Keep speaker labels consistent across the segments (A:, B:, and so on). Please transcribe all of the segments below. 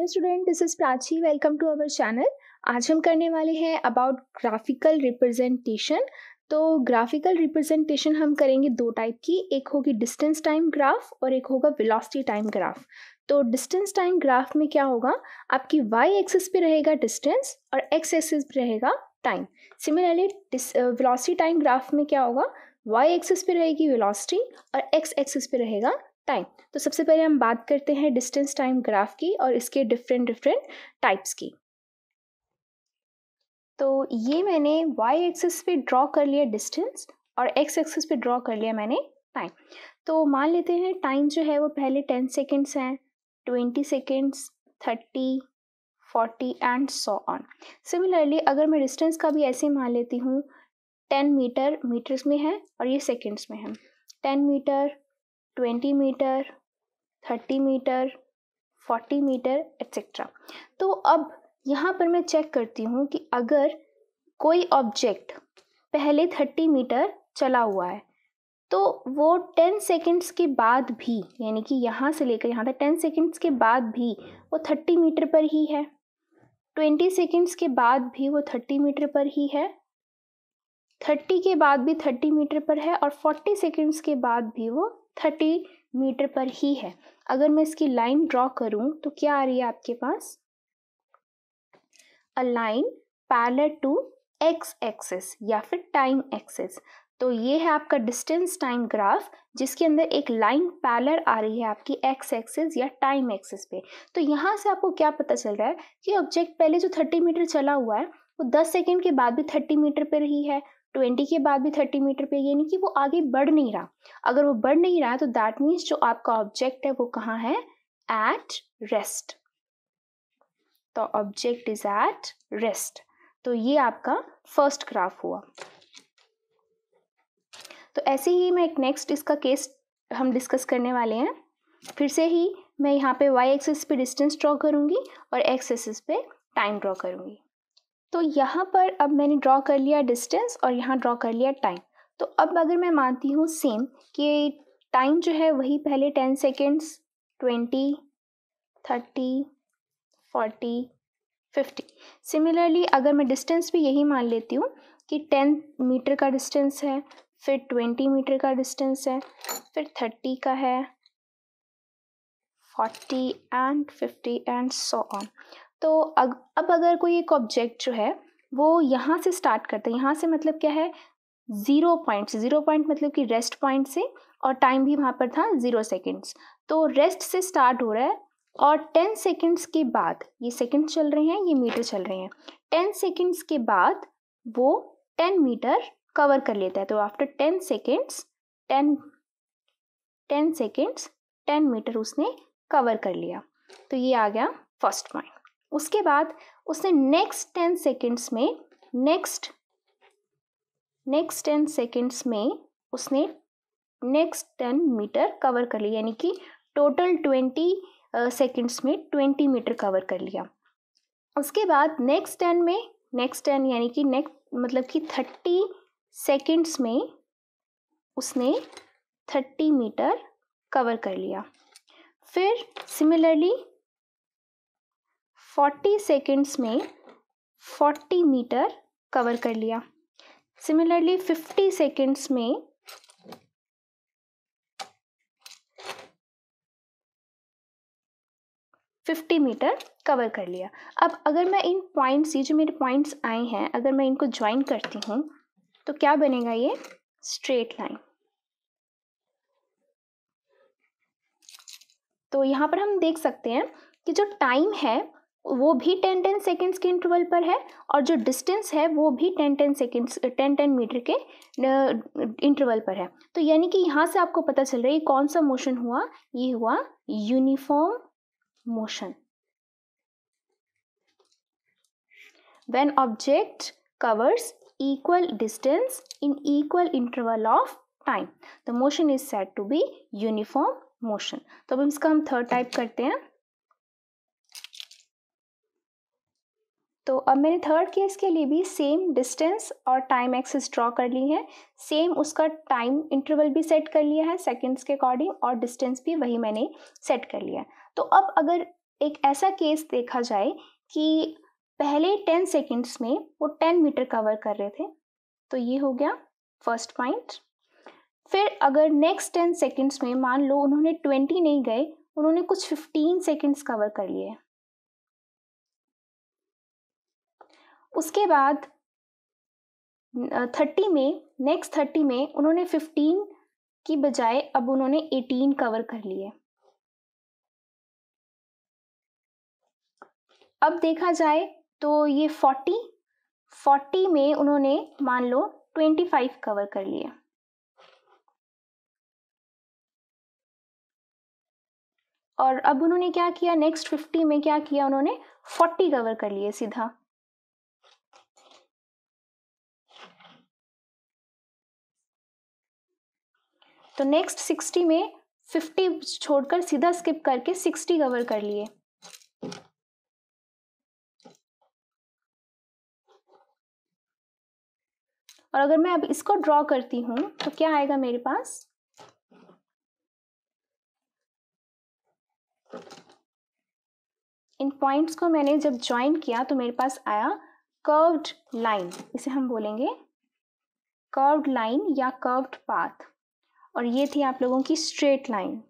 A: hello student this is Prachi welcome to our channel आज हम करने वाले हैं अबाउट ग्राफिकल रिप्रेजेंटेशन तो ग्राफिकल रिप्रेजेंटेशन हम करेंगे दो टाइप की एक होगी डिस्टेंस टाइम ग्राफ और एक होगा वेलोसिटी टाइम ग्राफ तो डिस्टेंस टाइम ग्राफ में क्या होगा आपकी वाई एक्सिस पे रहेगा डिस्टेंस और एक्स एक्सिस पे रहेगा time similarly velocity time graph में क्या होगा वाई एक्सिस पे रहेगी वेलोसिटी और एक्स एक्सिस पे रहेगा टाइम तो सबसे पहले हम बात करते हैं डिस्टेंस टाइम ग्राफ की और इसके डिफरेंट डिफरेंट टाइप्स की तो ये मैंने वाई एक्सिस पे ड्रॉ कर लिया डिस्टेंस और एक्स एक्सिस पे ड्रॉ कर लिया मैंने टाइम तो मान लेते हैं टाइम जो है वो पहले टेन सेकेंड्स हैं twenty seconds thirty forty and so on similarly अगर मैं डिस्टेंस का भी ऐसे मान लेती हूँ टेन मीटर मीटर्स में है और ये सेकेंड्स में है ten metre twenty metre thirty metre forty metre etcetera तो अब यहाँ पर मैं चेक करती हूँ कि अगर कोई ऑब्जेक्ट पहले थर्टी मीटर चला हुआ है तो वो टेन सेकेंड्स के बाद भी यानी कि यहाँ से लेकर यहाँ तक टेन सेकेंड्स के बाद भी वो थर्टी मीटर पर ही है ट्वेंटी सेकेंड्स के बाद भी वो थर्टी मीटर पर ही है थर्टी के बाद भी थर्टी मीटर पर है और फोर्टी सेकेंड्स के बाद भी वो थर्टी मीटर पर ही है अगर मैं इसकी लाइन ड्रॉ करूं तो क्या आ रही है आपके पास a line parallel to x axis या फिर टाइम एक्सेस तो ये है आपका डिस्टेंस टाइम ग्राफ जिसके अंदर एक लाइन पैलर आ रही है आपकी एक्स एक्सेस या टाइम एक्सेस पे तो यहाँ से आपको क्या पता चल रहा है कि ऑब्जेक्ट पहले जो थर्टी मीटर चला हुआ है वो दस सेकेंड के बाद भी थर्टी मीटर पे रही है ट्वेंटी के बाद भी थर्टी मीटर पे यानी कि वो आगे बढ़ नहीं रहा अगर वो बढ़ नहीं रहा तो दैट मीन्स जो आपका ऑब्जेक्ट है वो कहाँ है एट रेस्ट तो ऑब्जेक्ट इज एट रेस्ट तो ये आपका फर्स्ट ग्राफ हुआ तो ऐसे ही मैं एक नेक्स्ट इसका केस हम डिस्कस करने वाले हैं फिर से ही मैं यहाँ पे वाई एक्सेस पे डिस्टेंस ड्रॉ करूँगी और x एक्सेस पे टाइम ड्रॉ करूँगी तो यहाँ पर अब मैंने ड्रॉ कर लिया डिस्टेंस और यहाँ ड्रॉ कर लिया टाइम तो अब अगर मैं मानती हूँ सेम कि टाइम जो है वही पहले ten seconds twenty thirty forty fifty similarly अगर मैं डिस्टेंस भी यही मान लेती हूँ कि टेन मीटर का डिस्टेंस है फिर ट्वेंटी मीटर का डिस्टेंस है फिर थर्टी का है forty and fifty and so on तो अग, अब अगर कोई एक ऑब्जेक्ट जो है वो यहाँ से स्टार्ट करता है यहाँ से मतलब क्या है ज़ीरो पॉइंट ज़ीरो पॉइंट मतलब कि रेस्ट पॉइंट से और टाइम भी वहाँ पर था ज़ीरो सेकेंड्स तो रेस्ट से स्टार्ट हो रहा है और टेन सेकेंड्स के बाद ये सेकेंड्स चल रहे हैं ये मीटर चल रहे हैं टेन सेकेंड्स के बाद वो टेन मीटर कवर कर लेता है तो after ten seconds ten ten seconds ten metre उसने कवर कर लिया तो ये आ गया फर्स्ट पॉइंट उसके बाद उसने नेक्स्ट टेन सेकेंड्स में नेक्स्ट नेक्स्ट टेन सेकेंड्स में उसने नेक्स्ट टेन मीटर कवर कर लिया यानी कि टोटल ट्वेंटी सेकेंड्स में ट्वेंटी मीटर कवर कर लिया उसके बाद नेक्स्ट टेन में नेक्स्ट टेन यानी कि नेक्स्ट मतलब कि थर्टी सेकेंड्स में उसने थर्टी मीटर कवर कर लिया फिर सिमिलरली फोर्टी सेकेंड्स में फोर्टी मीटर कवर कर लिया सिमिलरली फिफ्टी सेकेंड्स में फिफ्टी मीटर कवर कर लिया अब अगर मैं इन पॉइंट्स ये जो मेरे पॉइंट्स आए हैं अगर मैं इनको ज्वाइन करती हूँ तो क्या बनेगा ये स्ट्रेट लाइन तो यहाँ पर हम देख सकते हैं कि जो टाइम है वो भी टेन टेन सेकेंड्स के इंटरवल पर है और जो डिस्टेंस है वो भी ten ten seconds ten ten metre के इंटरवल पर है तो यानी कि यहाँ से आपको पता चल रहा है कौन सा मोशन हुआ ये हुआ uniform motion when object covers equal distance in equal interval of time the motion is said to be uniform motion तो अब इसका हम थर्ड टाइप करते हैं तो अब मैंने थर्ड केस के लिए भी सेम डिस्टेंस और टाइम एक्सेस ड्रॉ कर ली है सेम उसका टाइम इंटरवल भी सेट कर लिया है सेकंड्स के अकॉर्डिंग और डिस्टेंस भी वही मैंने सेट कर लिया है तो अब अगर एक ऐसा केस देखा जाए कि पहले टेन सेकेंड्स में वो टेन मीटर कवर कर रहे थे तो ये हो गया फर्स्ट पॉइंट फिर अगर नेक्स्ट टेन सेकेंड्स में मान लो उन्होंने ट्वेंटी नहीं गए उन्होंने कुछ फिफ्टीन सेकेंड्स कवर कर लिए उसके बाद थर्टी में नेक्स्ट थर्टी में उन्होंने फिफ्टीन की बजाय अब उन्होंने एटीन कवर कर लिए अब देखा जाए तो ये फोर्टी फोर्टी में उन्होंने मान लो ट्वेंटी फाइव कवर कर लिए और अब उन्होंने क्या किया नेक्स्ट फिफ्टी में क्या किया उन्होंने फोर्टी कवर कर लिए सीधा तो नेक्स्ट सिक्सटी में फिफ्टी छोड़कर सीधा स्किप करके सिक्सटी कवर कर लिए और अगर मैं अब इसको ड्रॉ करती हूं तो क्या आएगा मेरे पास इन पॉइंट्स को मैंने जब ज्वाइन किया तो मेरे पास आया कर्व्ड लाइन इसे हम बोलेंगे कर्व्ड लाइन या कर्व्ड पाथ और ये थी आप लोगों की स्ट्रेट लाइन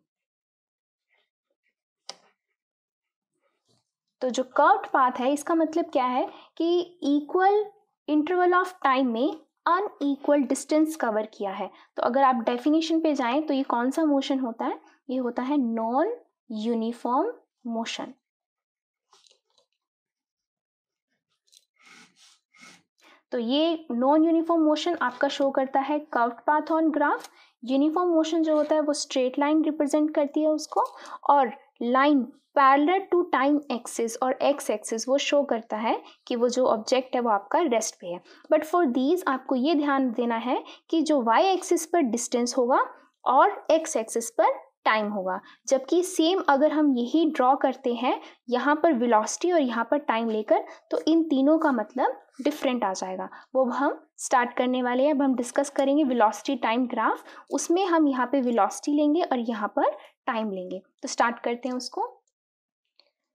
A: तो जो कर्व्ड पाथ है इसका मतलब क्या है कि इक्वल इंटरवल ऑफ टाइम में अनईक्वल डिस्टेंस कवर किया है तो अगर आप डेफिनेशन पे जाएं तो ये कौन सा मोशन होता है ये होता है नॉन यूनिफॉर्म मोशन तो ये नॉन यूनिफॉर्म मोशन आपका शो करता है curved path on graph uniform motion जो होता है वो स्ट्रेट लाइन रिप्रेजेंट करती है उसको और line parallel to time axis और एक्स एक्सिस वो शो करता है कि वो जो ऑब्जेक्ट है वो आपका रेस्ट पे है बट फॉर दीज आपको ये ध्यान देना है कि जो वाई एक्सिस पर डिस्टेंस होगा और एक्स एक्सिस पर टाइम होगा जबकि सेम अगर हम यही ड्रॉ करते हैं यहाँ पर वेलोसिटी और यहाँ पर टाइम लेकर तो इन तीनों का मतलब डिफरेंट आ जाएगा वो हम स्टार्ट करने वाले हैं अब हम डिस्कस करेंगे वेलोसिटी टाइम ग्राफ उसमें हम यहाँ पे वेलोसिटी लेंगे और यहाँ पर टाइम लेंगे तो स्टार्ट करते हैं उसको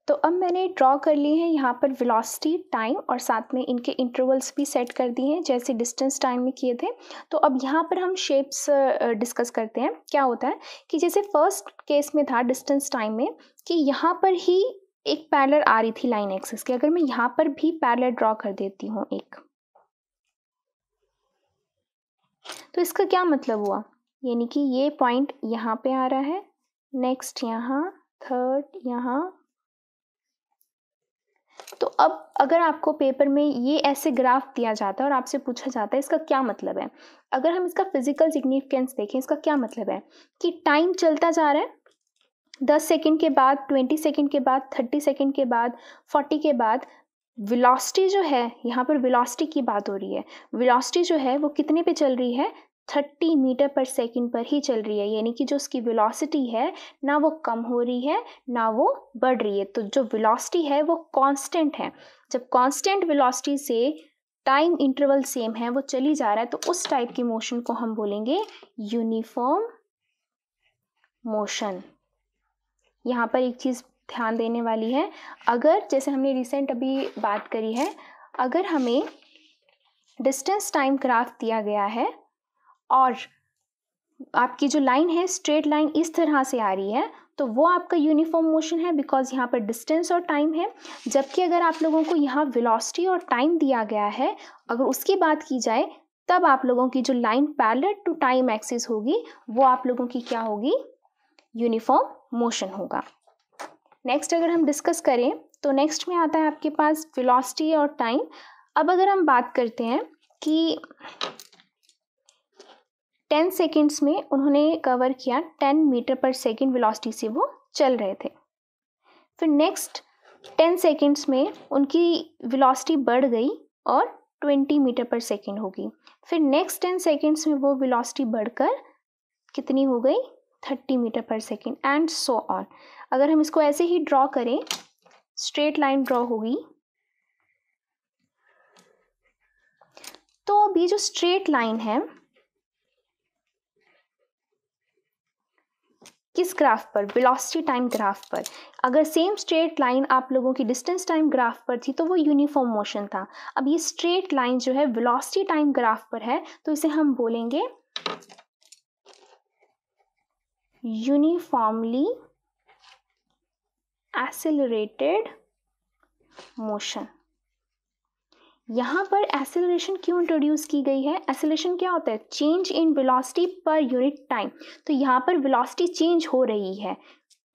A: तो अब मैंने ड्रॉ कर लिए हैं यहाँ पर वेलोसिटी टाइम और साथ में इनके इंटरवल्स भी सेट कर दिए हैं जैसे डिस्टेंस टाइम में किए थे तो अब यहाँ पर हम शेप्स डिस्कस करते हैं क्या होता है कि जैसे फर्स्ट केस में था डिस्टेंस टाइम में कि यहाँ पर ही एक पैरलर आ रही थी लाइन एक्सेस की अगर मैं यहाँ पर भी पैरलर ड्रॉ कर देती हूँ एक तो इसका क्या मतलब हुआ यानी कि ये पॉइंट यहाँ पे आ रहा है नेक्स्ट यहाँ थर्ड यहाँ तो अब अगर आपको पेपर में ये ऐसे ग्राफ दिया जाता है और आपसे पूछा जाता है इसका क्या मतलब है अगर हम इसका फिजिकल सिग्निफिकेंस देखें इसका क्या मतलब है कि टाइम चलता जा रहा है दस सेकेंड के बाद ट्वेंटी सेकेंड के बाद थर्टी सेकेंड के बाद फोर्टी के बाद विलॉसिटी जो है यहाँ पर विलॉसिटी की बात हो रही है विलॉसिटी जो है वो कितने पे चल रही है थर्टी मीटर पर सेकंड पर ही चल रही है यानी कि जो उसकी विलॉसिटी है ना वो कम हो रही है ना वो बढ़ रही है तो जो विलॉसिटी है वो कांस्टेंट है जब कांस्टेंट विलॉसिटी से टाइम इंटरवल सेम है वो चली जा रहा है तो उस टाइप की मोशन को हम बोलेंगे यूनिफॉर्म मोशन यहाँ पर एक चीज़ ध्यान देने वाली है अगर जैसे हमने रिसेंट अभी बात करी है अगर हमें डिस्टेंस टाइम ग्राफ दिया गया है और आपकी जो लाइन है स्ट्रेट लाइन इस तरह से आ रही है तो वो आपका यूनिफॉर्म मोशन है बिकॉज यहाँ पर डिस्टेंस और टाइम है जबकि अगर आप लोगों को यहाँ वेलोसिटी और टाइम दिया गया है अगर उसकी बात की जाए तब आप लोगों की जो line parallel to time axis होगी वो आप लोगों की क्या होगी यूनिफॉर्म मोशन होगा नेक्स्ट अगर हम डिस्कस करें तो नेक्स्ट में आता है आपके पास वेलोसिटी और टाइम अब अगर हम बात करते हैं कि टेन सेकेंड्स में उन्होंने कवर किया ten metre per second velocity से वो चल रहे थे फिर नेक्स्ट टेन सेकेंड्स में उनकी वेलोसिटी बढ़ गई और ट्वेंटी मीटर पर सेकेंड होगी फिर नेक्स्ट टेन सेकेंड्स में वो वेलोसिटी बढ़कर कितनी हो गई thirty metre per second and so on अगर हम इसको ऐसे ही ड्रॉ करें स्ट्रेट लाइन ड्रॉ होगी तो अभी जो स्ट्रेट लाइन है किस ग्राफ पर वेलोसिटी टाइम ग्राफ पर अगर सेम स्ट्रेट लाइन आप लोगों की डिस्टेंस टाइम ग्राफ पर थी तो वो यूनिफॉर्म मोशन था अब ये स्ट्रेट लाइन जो है वेलोसिटी टाइम ग्राफ पर है तो इसे हम बोलेंगे uniformly accelerated motion यहां पर एसेलरेशन क्यों इंट्रोड्यूस की गई है एसिलेशन क्या होता है change in velocity per unit time तो यहां पर वेलोसिटी चेंज हो रही है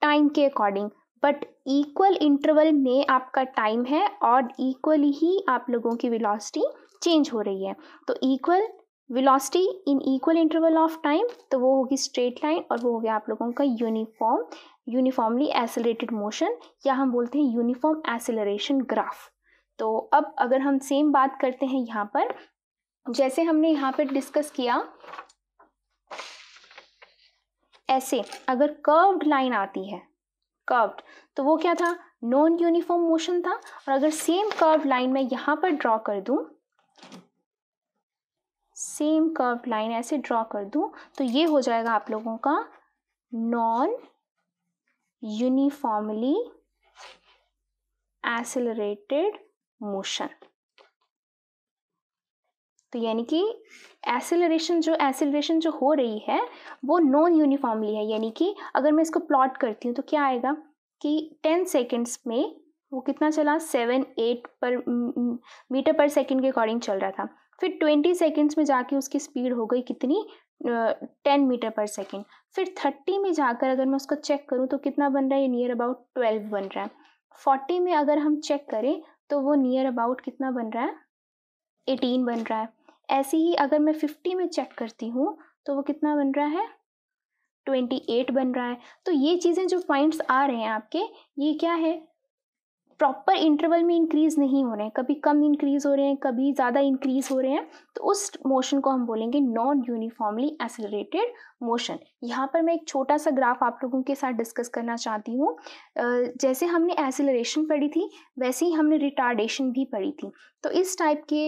A: टाइम के अकॉर्डिंग बट इक्वल इंटरवल में आपका टाइम है और इक्वल ही आप लोगों की वेलोसिटी चेंज हो रही है तो equal velocity in equal interval of time तो वो होगी स्ट्रेट लाइन और वो हो गया आप लोगों का यूनिफॉर्म यूनिफॉर्मली एसिलेटेड मोशन या हम बोलते हैं यूनिफॉर्म एसिलरेशन ग्राफ तो अब अगर हम सेम बात करते हैं यहाँ पर जैसे हमने यहाँ पर डिस्कस किया ऐसे अगर कर्व्ड लाइन आती है कर्व्ड तो वो क्या था नॉन यूनिफॉर्म मोशन था और अगर सेम कर्व लाइन मैं यहाँ पर ड्रॉ कर दूँ सेम कर्व लाइन ऐसे ड्रॉ कर दूं तो ये हो जाएगा आप लोगों का नॉन यूनिफॉर्मली एसेलरेटेड मोशन तो यानी कि एसेलरेशन जो एसेलरेशन जो हो रही है वो नॉन यूनिफॉर्मली है यानी कि अगर मैं इसको प्लॉट करती हूँ तो क्या आएगा कि टेन सेकेंड्स में वो कितना चला सेवन एट पर मीटर पर सेकेंड के अकॉर्डिंग चल रहा था फिर ट्वेंटी सेकेंड्स में जाके उसकी स्पीड हो गई कितनी टेन मीटर पर सेकेंड फिर थर्टी में जाकर अगर मैं उसको चेक करूँ तो कितना बन रहा है ये नियर अबाउट ट्वेल्व बन रहा है फोर्टी में अगर हम चेक करें तो वो नियर अबाउट कितना बन रहा है एटीन बन रहा है ऐसे ही अगर मैं फिफ्टी में चेक करती हूँ तो वो कितना बन रहा है ट्वेंटी एट बन रहा है तो ये चीज़ें जो पॉइंट्स आ रहे हैं आपके ये क्या है प्रॉपर इंटरवल में इंक्रीज़ नहीं हो रहे हैं कभी कम इंक्रीज़ हो रहे हैं कभी ज़्यादा इंक्रीज़ हो रहे हैं तो उस मोशन को हम बोलेंगे नॉन यूनिफॉर्मली एसिलरेटेड मोशन यहाँ पर मैं एक छोटा सा ग्राफ आप लोगों के साथ डिस्कस करना चाहती हूँ जैसे हमने एसिलरेशन पढ़ी थी वैसे ही हमने रिटार्डेशन भी पढ़ी थी तो इस टाइप के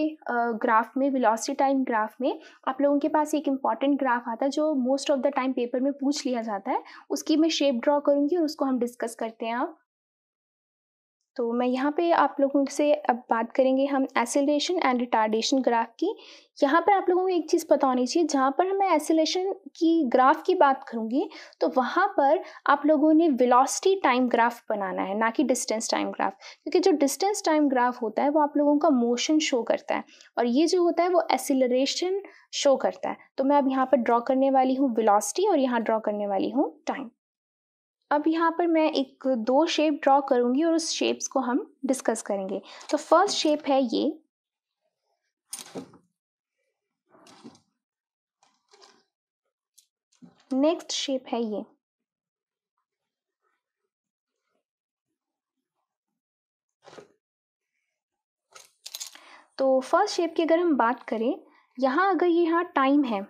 A: ग्राफ में वेलोसिटी टाइम ग्राफ में आप लोगों के पास एक इम्पॉर्टेंट ग्राफ आता है जो most of the time paper में पूछ लिया जाता है उसकी मैं शेप ड्रॉ करूँगी और उसको हम डिस्कस करते हैं आप तो मैं यहाँ पे आप लोगों से अब बात करेंगे हम एसिलेशन एंड रिटार्डेशन ग्राफ की यहाँ पर आप लोगों को एक चीज़ पता होनी चाहिए जहाँ पर मैं एसिलेशन की ग्राफ की बात करूँगी तो वहाँ पर आप लोगों ने वेलोसिटी टाइम ग्राफ बनाना है ना कि डिस्टेंस टाइम ग्राफ क्योंकि जो डिस्टेंस टाइम ग्राफ होता है वो आप लोगों का मोशन शो करता है और ये जो होता है वो एसिलेशन शो करता है तो मैं अब यहाँ पर ड्रॉ करने वाली हूँ वेलोसिटी और यहाँ ड्रॉ करने वाली हूँ टाइम अब यहाँ पर मैं एक दो शेप ड्रॉ करूँगी और उस शेप्स को हम डिस्कस करेंगे तो फर्स्ट शेप है ये नेक्स्ट शेप है ये तो फर्स्ट शेप की अगर हम बात करें यहाँ अगर यहाँ टाइम है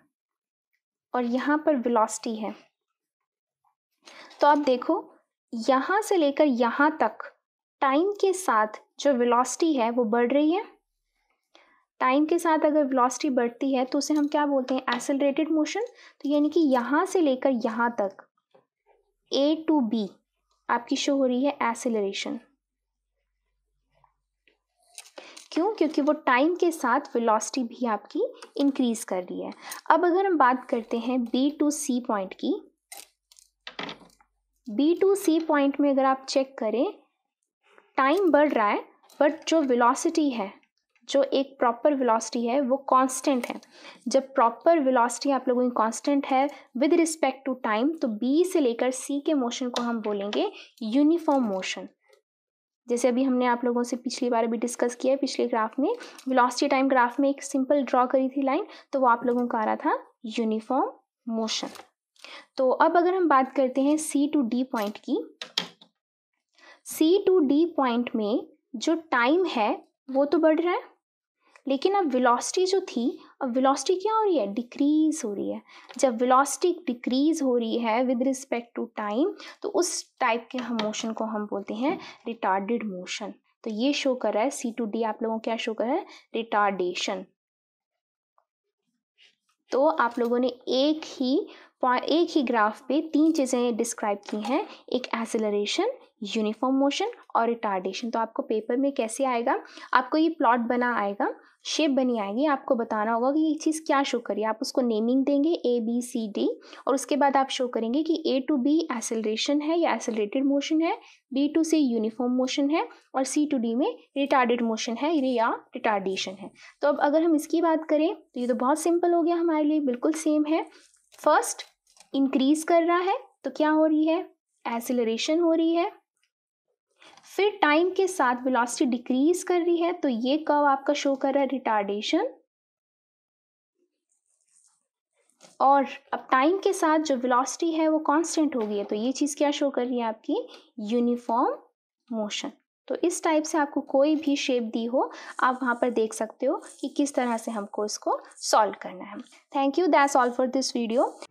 A: और यहाँ पर वेलोसिटी है तो आप देखो यहाँ से लेकर यहाँ तक टाइम के साथ जो वेलोसिटी है वो बढ़ रही है टाइम के साथ अगर वेलोसिटी बढ़ती है तो उसे हम क्या बोलते हैं एसलरेटेड मोशन तो यानी कि यहाँ से लेकर यहाँ तक ए टू बी आपकी शो हो रही है एसिलरेशन क्यों क्योंकि वो टाइम के साथ वेलोसिटी भी आपकी इंक्रीज कर रही है अब अगर हम बात करते हैं बी टू सी पॉइंट की बी टू सी पॉइंट में अगर आप चेक करें टाइम बढ़ रहा है बट जो वेलोसिटी है जो एक प्रॉपर वेलोसिटी है वो कांस्टेंट है जब प्रॉपर वेलोसिटी आप लोगों की कांस्टेंट है विद रिस्पेक्ट टू टाइम तो बी से लेकर सी के मोशन को हम बोलेंगे यूनिफॉर्म मोशन जैसे अभी हमने आप लोगों से पिछली बार भी डिस्कस किया है पिछले ग्राफ में वेलोसिटी टाइम ग्राफ में एक सिंपल ड्रॉ करी थी लाइन तो वो आप लोगों का आ रहा था यूनिफॉर्म मोशन तो अब अगर हम बात करते हैं सी टू डी पॉइंट की सी टू डी पॉइंट में जो टाइम है वो तो बढ़ रहा है लेकिन अब विलॉसिटी जो थी अब विलॉसिटी क्या हो रही है डिक्रीज हो रही है जब विलॉसिटी डिक्रीज हो रही है विद रिस्पेक्ट टू टाइम तो उस टाइप के हम मोशन को हम बोलते हैं रिटार्डेड मोशन तो ये शो कर रहा है सी टू डी आप लोगों को क्या शो कर रहा है रिटार्डेशन तो आप लोगों ने एक ही एक ही ग्राफ पे तीन चीज़ें डिस्क्राइब की हैं एक एसिलरेशन यूनिफॉर्म मोशन और रिटार्डेशन तो आपको पेपर में कैसे आएगा आपको ये प्लॉट बना आएगा शेप बनी आएगी आपको बताना होगा कि ये चीज़ क्या शो करिए आप उसको नेमिंग देंगे ए बी सी डी और उसके बाद आप शो करेंगे कि ए टू बी एसेलरेशन है या एसेलरेटेड मोशन है B to C uniform motion है और सी टू डी में रिटार्डेड मोशन है या रिटार्डेशन है तो अब अगर हम इसकी बात करें तो ये तो बहुत सिंपल हो गया हमारे लिए बिल्कुल सेम है फर्स्ट इंक्रीज कर रहा है तो क्या हो रही है एसिलरेशन हो रही है फिर टाइम के साथ वेलोसिटी डिक्रीज कर रही है तो ये कर्व आपका शो कर रहा है रिटार्डेशन और अब टाइम के साथ जो वेलोसिटी है वो कांस्टेंट हो गई है तो ये चीज़ क्या शो कर रही है आपकी यूनिफॉर्म मोशन तो इस टाइप से आपको कोई भी शेप दी हो आप वहां पर देख सकते हो कि किस तरह से हमको इसको सॉल्व करना है thank you that's all for this video